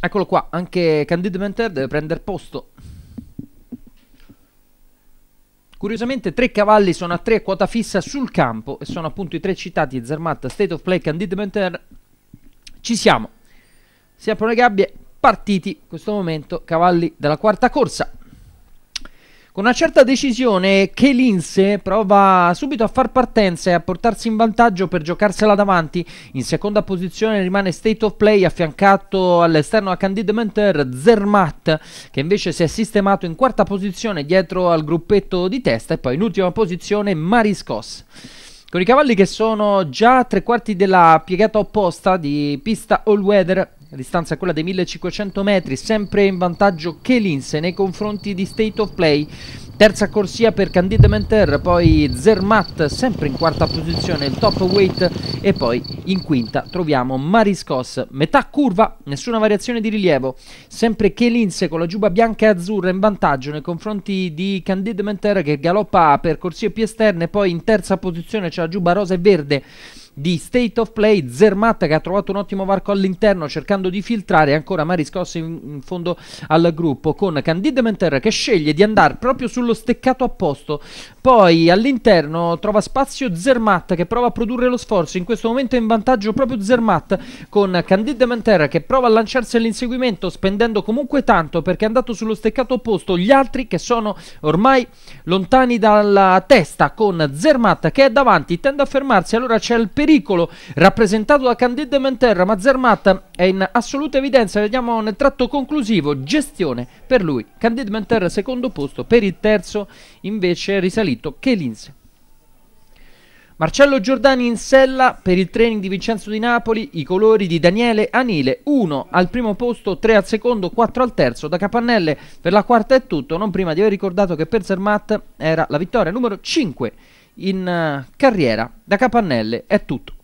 Eccolo qua, anche Candide Menter deve prendere posto. Curiosamente tre cavalli sono a 3 quota fissa sul campo e sono appunto i tre citati Zermatt, State of Play, Candide Menter. Ci siamo. Si aprono le gabbie, partiti in questo momento cavalli della quarta corsa. Con una certa decisione Kelinse prova subito a far partenza e a portarsi in vantaggio per giocarsela davanti. In seconda posizione rimane State of Play affiancato all'esterno a Candide Menter Zermatt che invece si è sistemato in quarta posizione dietro al gruppetto di testa e poi in ultima posizione Mariscos. Con i cavalli che sono già a tre quarti della piegata opposta di pista all weather la distanza è quella dei 1500 metri, sempre in vantaggio Chelinse nei confronti di State of Play. Terza corsia per Candide Menter, poi Zermatt sempre in quarta posizione, il top weight e poi in quinta troviamo Mariscos. Metà curva, nessuna variazione di rilievo, sempre Chelinse con la giuba bianca e azzurra in vantaggio nei confronti di Candide Menter che galoppa per corsie più esterne, poi in terza posizione c'è la giuba rosa e verde di State of Play, Zermatt che ha trovato un ottimo varco all'interno cercando di filtrare ancora Mariscos in, in fondo al gruppo con Candide Menter che sceglie di andare proprio sullo steccato a posto poi all'interno trova spazio Zermatt che prova a produrre lo sforzo, in questo momento è in vantaggio proprio Zermatt con Candide Manterra che prova a lanciarsi all'inseguimento spendendo comunque tanto perché è andato sullo steccato opposto, gli altri che sono ormai lontani dalla testa con Zermatt che è davanti, tende a fermarsi, allora c'è il pericolo rappresentato da Candide Manterra ma Zermatt è in assoluta evidenza, vediamo nel tratto conclusivo, gestione per lui, Candide Manterra secondo posto, per il terzo invece risalito scritto che linse. Marcello Giordani in sella per il training di Vincenzo di Napoli, i colori di Daniele Anile, 1 al primo posto, 3 al secondo, 4 al terzo, da Capannelle per la quarta è tutto, non prima di aver ricordato che per Zermatt era la vittoria numero 5 in eh, carriera, da Capannelle è tutto.